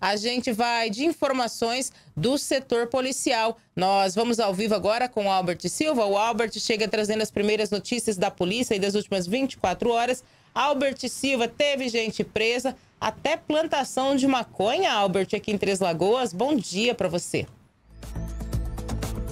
a gente vai de informações do setor policial. Nós vamos ao vivo agora com o Albert Silva. O Albert chega trazendo as primeiras notícias da polícia e das últimas 24 horas. Albert Silva teve gente presa, até plantação de maconha, Albert, aqui em Três Lagoas. Bom dia para você.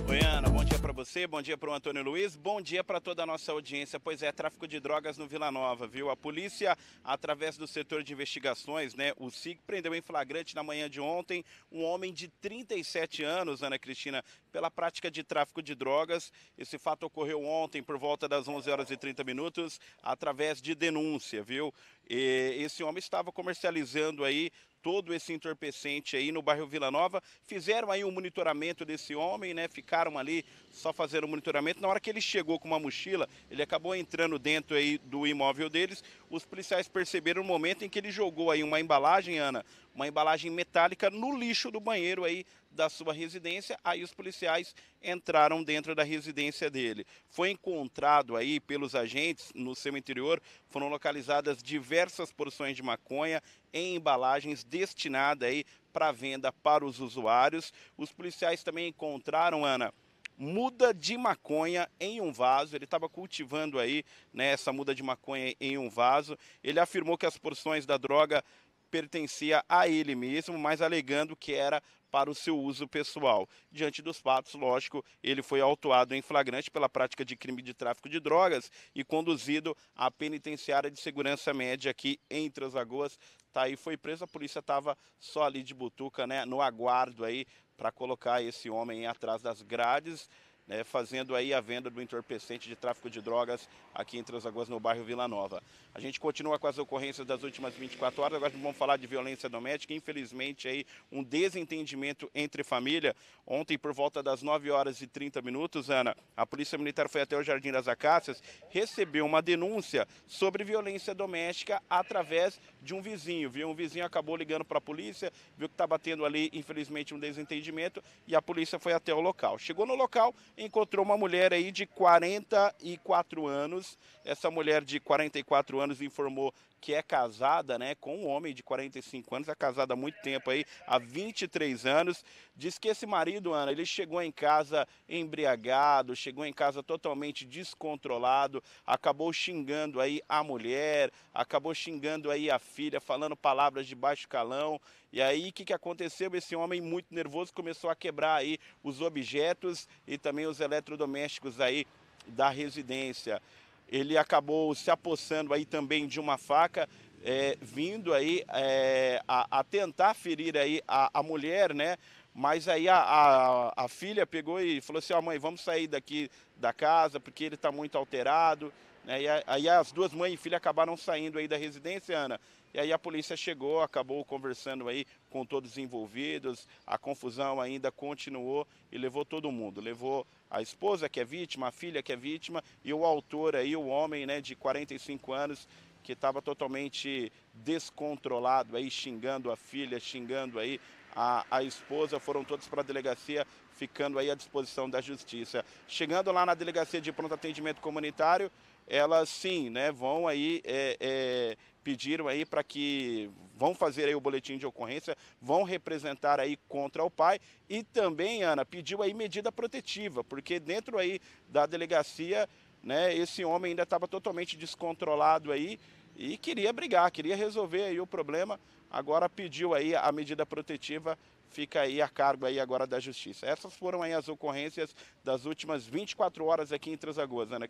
Oi, Ana, bom dia você, bom dia para o Antônio Luiz, bom dia para toda a nossa audiência. Pois é, tráfico de drogas no Vila Nova, viu? A polícia, através do setor de investigações, né, o SIC, prendeu em flagrante na manhã de ontem um homem de 37 anos, Ana Cristina, pela prática de tráfico de drogas. Esse fato ocorreu ontem por volta das 11 horas e 30 minutos, através de denúncia, viu? E esse homem estava comercializando aí todo esse entorpecente aí no bairro Vila Nova. Fizeram aí um monitoramento desse homem, né? Ficaram ali só fazer o monitoramento. Na hora que ele chegou com uma mochila, ele acabou entrando dentro aí do imóvel deles. Os policiais perceberam o momento em que ele jogou aí uma embalagem, Ana, uma embalagem metálica no lixo do banheiro aí da sua residência. Aí os policiais entraram dentro da residência dele. Foi encontrado aí pelos agentes no seu interior, foram localizadas diversas porções de maconha em embalagens destinadas aí para venda para os usuários. Os policiais também encontraram, Ana, muda de maconha em um vaso. Ele estava cultivando aí né, essa muda de maconha em um vaso. Ele afirmou que as porções da droga pertencia a ele mesmo, mas alegando que era para o seu uso pessoal. Diante dos fatos, lógico, ele foi autuado em flagrante pela prática de crime de tráfico de drogas e conduzido à penitenciária de segurança média aqui em Transagoas. Tá aí, foi preso, a polícia estava só ali de butuca, né, no aguardo aí para colocar esse homem atrás das grades né, fazendo aí a venda do entorpecente de tráfico de drogas aqui em Transagoas, no bairro Vila Nova. A gente continua com as ocorrências das últimas 24 horas, agora vamos falar de violência doméstica, infelizmente aí um desentendimento entre família. Ontem, por volta das 9 horas e 30 minutos, Ana, a Polícia Militar foi até o Jardim das Acácias, recebeu uma denúncia sobre violência doméstica através de um vizinho, viu? Um vizinho acabou ligando para a polícia, viu que está batendo ali, infelizmente, um desentendimento e a polícia foi até o local. Chegou no local, encontrou uma mulher aí de 44 anos. Essa mulher de 44 anos informou que é casada né, com um homem de 45 anos, é casada há muito tempo aí, há 23 anos. Diz que esse marido, Ana, ele chegou em casa embriagado, chegou em casa totalmente descontrolado, acabou xingando aí a mulher, acabou xingando aí a filha, falando palavras de baixo calão. E aí, o que, que aconteceu? Esse homem muito nervoso começou a quebrar aí os objetos e também os eletrodomésticos aí da residência ele acabou se apossando aí também de uma faca, é, vindo aí é, a, a, tentar ferir aí a, a mulher, né? Mas aí a, a, a filha pegou e falou assim: ó, oh, mãe, vamos sair daqui da casa porque ele está muito alterado. Né, e aí as duas mães e filha acabaram saindo aí da residência, Ana. E aí a polícia chegou, acabou conversando aí com todos os envolvidos, a confusão ainda continuou e levou todo mundo. Levou a esposa que é vítima, a filha que é vítima e o autor aí, o homem né, de 45 anos, que estava totalmente descontrolado aí, xingando a filha, xingando aí a, a esposa, foram todos para a delegacia, ficando aí à disposição da justiça. Chegando lá na delegacia de pronto atendimento comunitário, elas sim, né, vão aí é, é, pediram aí para que vão fazer aí o boletim de ocorrência, vão representar aí contra o pai e também Ana pediu aí medida protetiva, porque dentro aí da delegacia, né, esse homem ainda estava totalmente descontrolado aí e queria brigar, queria resolver aí o problema. Agora pediu aí a medida protetiva, fica aí a cargo aí agora da justiça. Essas foram aí as ocorrências das últimas 24 horas aqui em Transagoas, Ana